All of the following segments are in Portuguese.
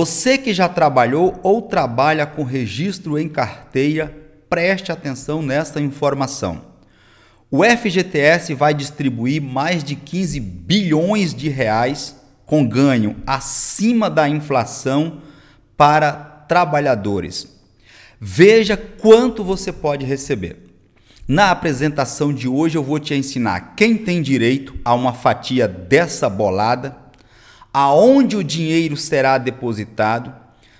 Você que já trabalhou ou trabalha com registro em carteira, preste atenção nessa informação. O FGTS vai distribuir mais de 15 bilhões de reais com ganho acima da inflação para trabalhadores. Veja quanto você pode receber. Na apresentação de hoje eu vou te ensinar quem tem direito a uma fatia dessa bolada aonde o dinheiro será depositado,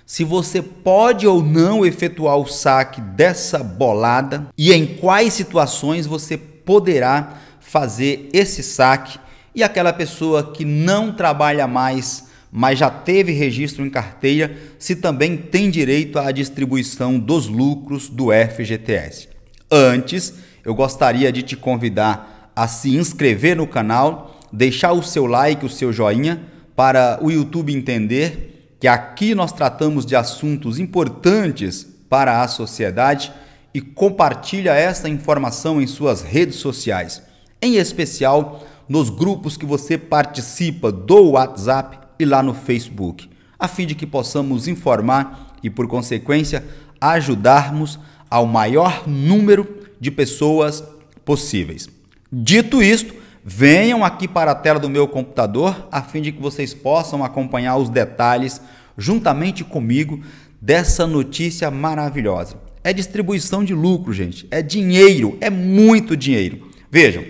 se você pode ou não efetuar o saque dessa bolada e em quais situações você poderá fazer esse saque. E aquela pessoa que não trabalha mais, mas já teve registro em carteira, se também tem direito à distribuição dos lucros do FGTS. Antes, eu gostaria de te convidar a se inscrever no canal, deixar o seu like, o seu joinha para o YouTube entender que aqui nós tratamos de assuntos importantes para a sociedade e compartilha esta informação em suas redes sociais, em especial nos grupos que você participa do WhatsApp e lá no Facebook, a fim de que possamos informar e, por consequência, ajudarmos ao maior número de pessoas possíveis. Dito isto, venham aqui para a tela do meu computador a fim de que vocês possam acompanhar os detalhes juntamente comigo dessa notícia maravilhosa. É distribuição de lucro, gente. É dinheiro, é muito dinheiro. Vejam,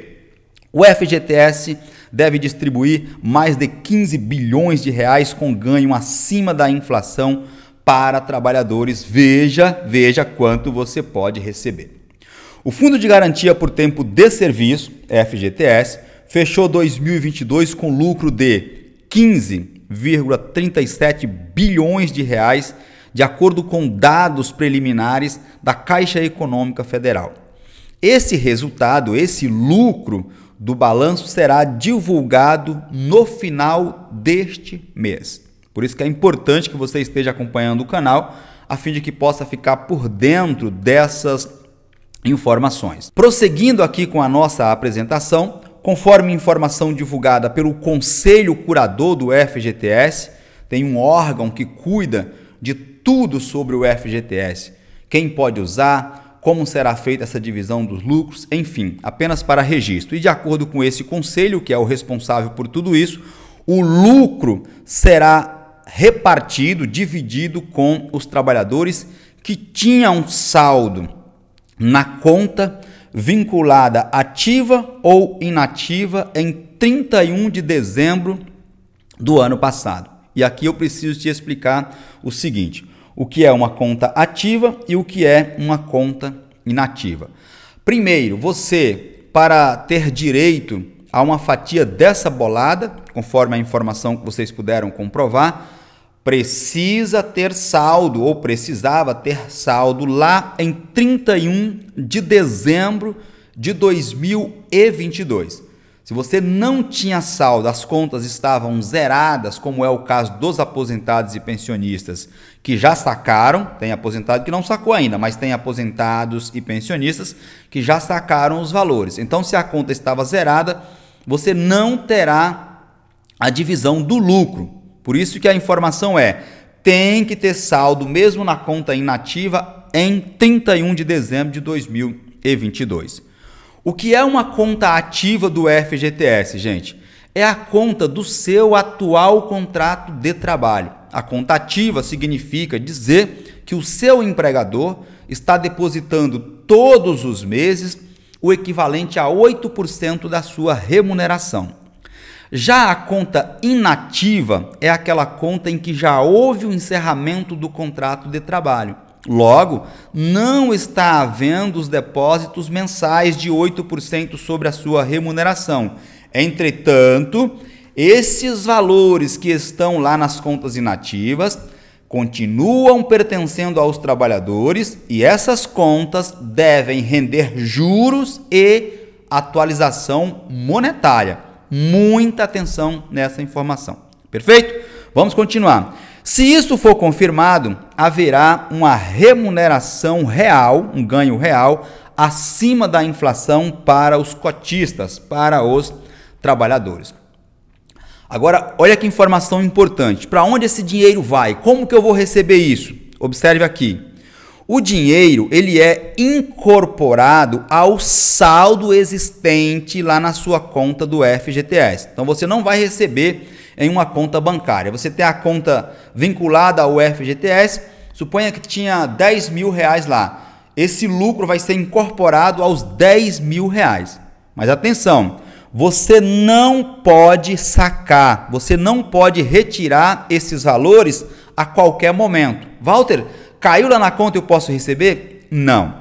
o FGTS deve distribuir mais de 15 bilhões de reais com ganho acima da inflação para trabalhadores. Veja, veja quanto você pode receber. O Fundo de Garantia por Tempo de Serviço FGTS, fechou 2022 com lucro de 15,37 bilhões de reais, de acordo com dados preliminares da Caixa Econômica Federal. Esse resultado, esse lucro do balanço será divulgado no final deste mês. Por isso que é importante que você esteja acompanhando o canal, a fim de que possa ficar por dentro dessas informações. Prosseguindo aqui com a nossa apresentação, conforme informação divulgada pelo Conselho Curador do FGTS, tem um órgão que cuida de tudo sobre o FGTS. Quem pode usar, como será feita essa divisão dos lucros, enfim, apenas para registro. E de acordo com esse conselho, que é o responsável por tudo isso, o lucro será repartido, dividido com os trabalhadores que tinham um saldo na conta vinculada ativa ou inativa em 31 de dezembro do ano passado. E aqui eu preciso te explicar o seguinte: o que é uma conta ativa e o que é uma conta inativa. Primeiro, você, para ter direito a uma fatia dessa bolada, conforme a informação que vocês puderam comprovar, precisa ter saldo ou precisava ter saldo lá em 31 de dezembro de 2022. Se você não tinha saldo, as contas estavam zeradas, como é o caso dos aposentados e pensionistas que já sacaram, tem aposentado que não sacou ainda, mas tem aposentados e pensionistas que já sacaram os valores. Então, se a conta estava zerada, você não terá a divisão do lucro, por isso que a informação é: tem que ter saldo mesmo na conta inativa em 31 de dezembro de 2022. O que é uma conta ativa do FGTS, gente? É a conta do seu atual contrato de trabalho. A conta ativa significa dizer que o seu empregador está depositando todos os meses o equivalente a 8% da sua remuneração. Já a conta inativa é aquela conta em que já houve o encerramento do contrato de trabalho. Logo, não está havendo os depósitos mensais de 8% sobre a sua remuneração. Entretanto, esses valores que estão lá nas contas inativas continuam pertencendo aos trabalhadores e essas contas devem render juros e atualização monetária muita atenção nessa informação. Perfeito? Vamos continuar. Se isso for confirmado, haverá uma remuneração real, um ganho real, acima da inflação para os cotistas, para os trabalhadores. Agora, olha que informação importante. Para onde esse dinheiro vai? Como que eu vou receber isso? Observe aqui. O dinheiro, ele é incorporado ao saldo existente lá na sua conta do FGTS. Então você não vai receber em uma conta bancária. Você tem a conta vinculada ao FGTS, suponha que tinha 10 mil reais lá. Esse lucro vai ser incorporado aos 10 mil reais. Mas atenção, você não pode sacar, você não pode retirar esses valores a qualquer momento. Walter, Caiu lá na conta eu posso receber? Não.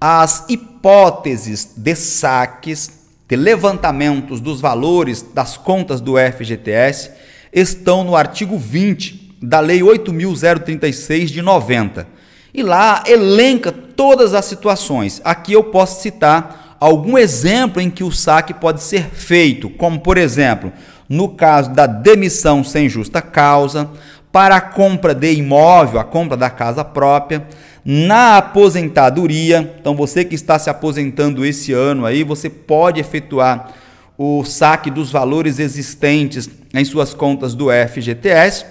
As hipóteses de saques, de levantamentos dos valores das contas do FGTS estão no artigo 20 da Lei 8.036 de 90. E lá elenca todas as situações. Aqui eu posso citar algum exemplo em que o saque pode ser feito, como por exemplo, no caso da demissão sem justa causa, para a compra de imóvel, a compra da casa própria, na aposentadoria. Então você que está se aposentando esse ano aí, você pode efetuar o saque dos valores existentes em suas contas do FGTS,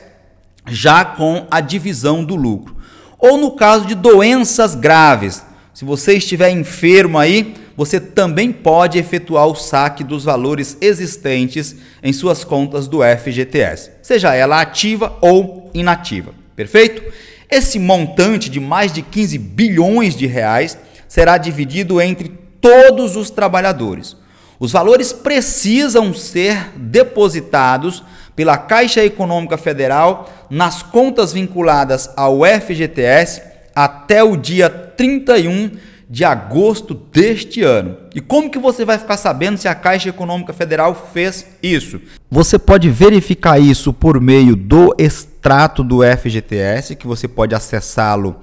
já com a divisão do lucro. Ou no caso de doenças graves, se você estiver enfermo aí, você também pode efetuar o saque dos valores existentes em suas contas do FGTS, seja ela ativa ou inativa. Perfeito? Esse montante de mais de 15 bilhões de reais será dividido entre todos os trabalhadores. Os valores precisam ser depositados pela Caixa Econômica Federal nas contas vinculadas ao FGTS até o dia 31 de agosto deste ano. E como que você vai ficar sabendo se a Caixa Econômica Federal fez isso? Você pode verificar isso por meio do extrato do FGTS, que você pode acessá-lo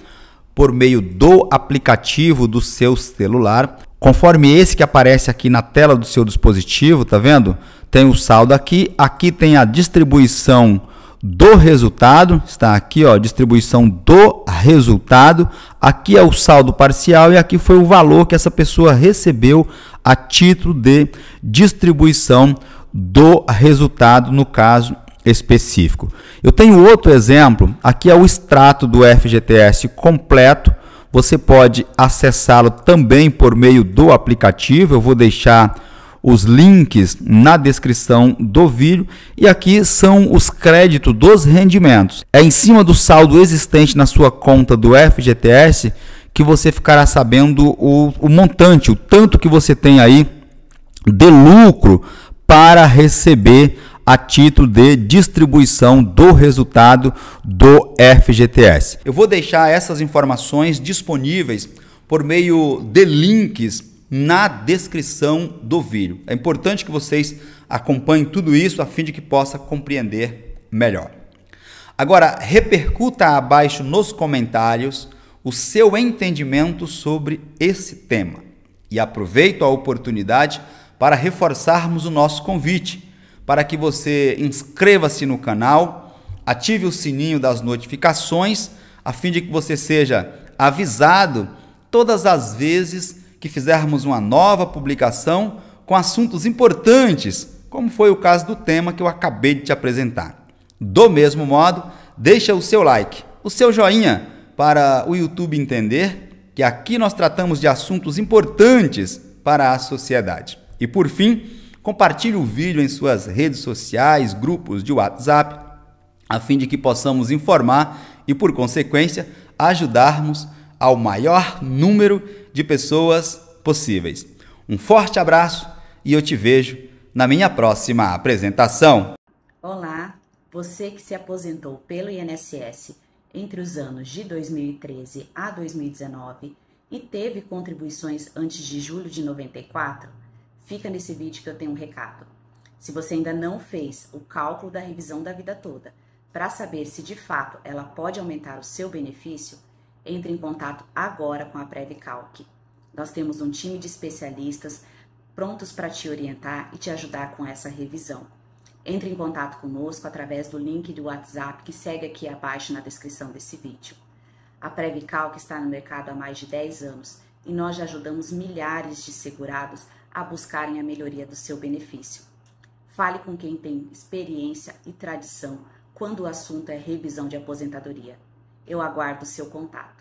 por meio do aplicativo do seu celular, conforme esse que aparece aqui na tela do seu dispositivo, tá vendo? Tem o saldo aqui, aqui tem a distribuição do resultado, está aqui, ó, distribuição do resultado. Aqui é o saldo parcial e aqui foi o valor que essa pessoa recebeu a título de distribuição do resultado no caso específico. Eu tenho outro exemplo, aqui é o extrato do FGTS completo. Você pode acessá-lo também por meio do aplicativo. Eu vou deixar os links na descrição do vídeo e aqui são os créditos dos rendimentos. É em cima do saldo existente na sua conta do FGTS que você ficará sabendo o, o montante, o tanto que você tem aí de lucro para receber a título de distribuição do resultado do FGTS. Eu vou deixar essas informações disponíveis por meio de links na descrição do vídeo. É importante que vocês acompanhem tudo isso a fim de que possa compreender melhor. Agora, repercuta abaixo nos comentários o seu entendimento sobre esse tema e aproveito a oportunidade para reforçarmos o nosso convite para que você inscreva-se no canal, ative o sininho das notificações a fim de que você seja avisado todas as vezes que fizermos uma nova publicação com assuntos importantes, como foi o caso do tema que eu acabei de te apresentar. Do mesmo modo, deixa o seu like, o seu joinha, para o YouTube entender que aqui nós tratamos de assuntos importantes para a sociedade. E por fim, compartilhe o vídeo em suas redes sociais, grupos de WhatsApp, a fim de que possamos informar e, por consequência, ajudarmos ao maior número de pessoas possíveis. Um forte abraço e eu te vejo na minha próxima apresentação. Olá, você que se aposentou pelo INSS entre os anos de 2013 a 2019 e teve contribuições antes de julho de 94, fica nesse vídeo que eu tenho um recado. Se você ainda não fez o cálculo da revisão da vida toda para saber se de fato ela pode aumentar o seu benefício, entre em contato agora com a Previcalc. Nós temos um time de especialistas prontos para te orientar e te ajudar com essa revisão. Entre em contato conosco através do link do WhatsApp que segue aqui abaixo na descrição desse vídeo. A Previcalc está no mercado há mais de 10 anos e nós já ajudamos milhares de segurados a buscarem a melhoria do seu benefício. Fale com quem tem experiência e tradição quando o assunto é revisão de aposentadoria. Eu aguardo seu contato.